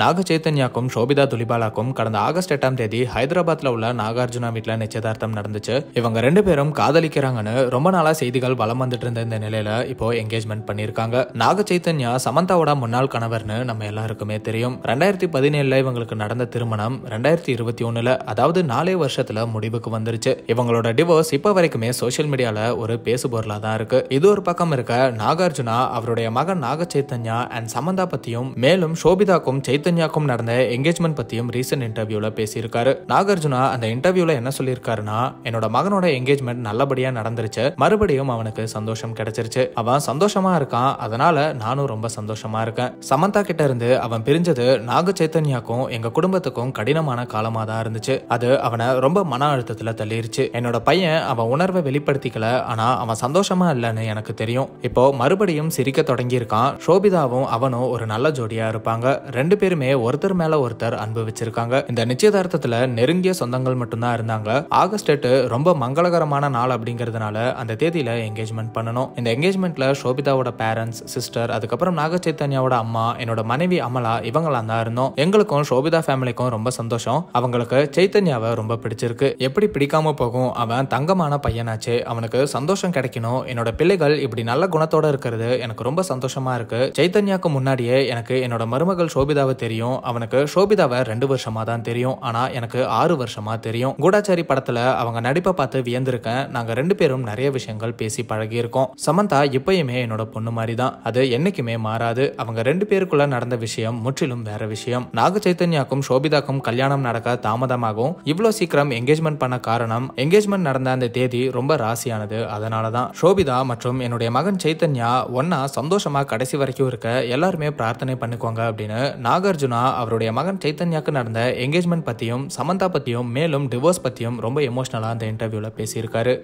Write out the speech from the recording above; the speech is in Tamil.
நாக சைத்தன்யாக்கும் சோபிதா துலிபாலாக்கும் கடந்த ஆகஸ்ட் எட்டாம் தேதி ஹைதராபாத்ல உள்ள நாகார்ஜுனா வீட்ல நிச்சயதார்த்தம் நடந்துச்சு இவங்க ரெண்டு பேரும் காதலிக்கிறாங்கன்னு ரொம்ப நாளா செய்திகள் வலம் வந்துட்டு இருந்த இந்த நிலையில இப்போ என்கேஜ்மெண்ட் பண்ணிருக்காங்க நாக சைத்தன்யா சமந்தாவோட முன்னாள் கணவர்னு நம்ம எல்லாருக்குமே தெரியும் ரெண்டாயிரத்தி பதினேழுல இவங்களுக்கு நடந்த திருமணம் ரெண்டாயிரத்தி இருபத்தி ஒண்ணுல அதாவது நாலே வருஷத்துல முடிவுக்கு வந்துருச்சு இவங்களோட டிவோர்ஸ் இப்ப வரைக்குமே சோசியல் மீடியால ஒரு பேசுபொருளா தான் இருக்கு இது ஒரு பக்கம் இருக்க நாகார்ஜுனா அவருடைய மகன் நாக சைத்தன்யா அண்ட் சமந்தா பத்தியும் மேலும் சோபிதாக்கும் சைத்தன் சைத்தன்யாக்கும் நடந்த என்கேஜ்மெண்ட் பத்தியும் ரீசென்ட் இன்டர்வியூல பேசியிருக்காரு நாகார்ஜுனா அந்த இன்டர்வியூல என்ன சொல்லியிருக்காருன்னா என்னோட மகனோட என்கேஜ்மெண்ட் நல்லபடியா நடந்துருச்சு மறுபடியும் அவனுக்கு சந்தோஷம் கிடைச்சிருச்சு அவன் சந்தோஷமா இருக்கான் அதனால நானும் ரொம்ப சந்தோஷமா இருக்கேன் சமந்தா கிட்ட இருந்து அவன் பிரிஞ்சது நாக சைத்தன்யாக்கும் எங்க குடும்பத்துக்கும் கடினமான காலமா தான் இருந்துச்சு அது அவனை ரொம்ப மன அழுத்தத்துல தள்ளிருச்சு என்னோட பையன் அவன் உணர்வை வெளிப்படுத்திக்கல ஆனா அவன் சந்தோஷமா இல்லைன்னு எனக்கு தெரியும் இப்போ மறுபடியும் சிரிக்க தொடங்கியிருக்கான் ஷோபிதாவும் அவனும் ஒரு நல்ல ஜோடியா இருப்பாங்க ரெண்டு பேரும் பேருமே ஒருத்தர் மேல ஒருத்தர் அன்பு வச்சிருக்காங்க இந்த நிச்சயதார்த்தத்துல நெருங்கிய சொந்தங்கள் மட்டும்தான் இருந்தாங்க ஆகஸ்ட் எட்டு ரொம்ப மங்களகரமான நாள் அப்படிங்கிறதுனால அந்த தேதியில என்கேஜ்மெண்ட் பண்ணணும் இந்த என்கேஜ்மெண்ட்ல ஷோபிதாவோட பேரண்ட்ஸ் சிஸ்டர் அதுக்கப்புறம் நாக சைத்தன்யாவோட அம்மா என்னோட மனைவி அமலா இவங்களா தான் இருந்தோம் எங்களுக்கும் ஷோபிதா ஃபேமிலிக்கும் ரொம்ப சந்தோஷம் அவங்களுக்கு சைத்தன்யாவை ரொம்ப பிடிச்சிருக்கு எப்படி பிடிக்காம போகும் அவன் தங்கமான பையனாச்சு அவனுக்கு சந்தோஷம் கிடைக்கணும் என்னோட பிள்ளைகள் இப்படி நல்ல குணத்தோட இருக்கிறது எனக்கு ரொம்ப சந்தோஷமா இருக்கு சைத்தன்யாக்கு முன்னாடியே எனக்கு என்னோட மருமகள் ஷோபிதாவை தெரியும் அவனுக்கு சோபிதாவை ரெண்டு வருஷமா தான் தெரியும் ஆனா எனக்கு ஆறு வருஷமா தெரியும் கூடாச்சாரி படத்துல அவங்க நடிப்பை பார்த்து வியந்திருக்கேன் நாங்க ரெண்டு பேரும் நிறைய விஷயங்கள் பேசி பழகியிருக்கோம் சமந்தா இப்பயுமே என்னோட பொண்ணு மாதிரி தான் அது என்னைக்குமே மாறாது அவங்க ரெண்டு பேருக்குள்ள நடந்த விஷயம் முற்றிலும் வேற விஷயம் நாக சைத்தன்யாக்கும் சோபிதாக்கும் கல்யாணம் நடக்க தாமதமாகும் இவ்வளவு சீக்கிரம் என்கேஜ்மெண்ட் பண்ண காரணம் என்கேஜ்மெண்ட் நடந்த அந்த தேதி ரொம்ப ராசியானது அதனாலதான் சோபிதா மற்றும் என்னுடைய மகன் சைத்தன்யா ஒன்னா சந்தோஷமா கடைசி வரைக்கும் இருக்க எல்லாருமே பிரார்த்தனை பண்ணிக்கோங்க அப்படின்னு நாகர் நாகார்ஜுனா அவருடைய மகன் சைத்தன்யாக்கு நடந்த என்கேஜ்மெண்ட் பற்றியும் சமந்தா பற்றியும் மேலும் டிவோர்ஸ் பற்றியும் ரொம்ப எமோஷ்னலாக அந்த இன்டர்வியூவில் பேசியிருக்காரு